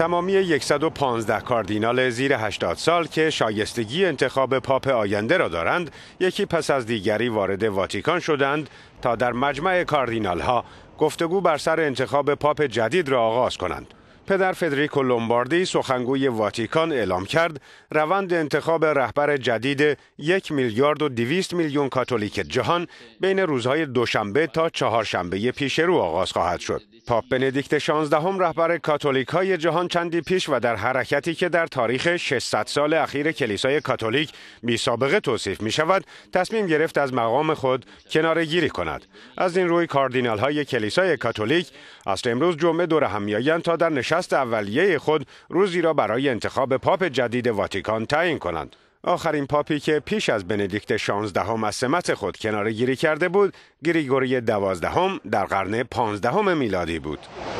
تمامی 115 کاردینال زیر 80 سال که شایستگی انتخاب پاپ آینده را دارند یکی پس از دیگری وارد واتیکان شدند تا در مجمع کاردینال ها گفتگو بر سر انتخاب پاپ جدید را آغاز کنند پدر فدریکو لومباردی سخنگوی واتیکان اعلام کرد روند انتخاب رهبر جدید یک میلیارد و دویست میلیون کاتولیک جهان بین روزهای دوشنبه تا چهارشنبه پیش رو آغاز خواهد شد. پاپ بندیکت 16 رهبر کاتولیک های جهان چندی پیش و در حرکتی که در تاریخ 600 سال اخیر کلیسای کاتولیک بی سابقه توصیف می شود تصمیم گرفت از مقام خود کنار گیری کند. از این روی کاردینال های کلیسای کاتولیک از امروز جمعه دور تا در نشست دست اولیه خود روزی را برای انتخاب پاپ جدید واتیکان تعیین کنند. آخرین پاپی که پیش از بندیکت 16 هم از سمت خود کنار گیری کرده بود گریگوری دوازدهم در قرن 15 میلادی بود.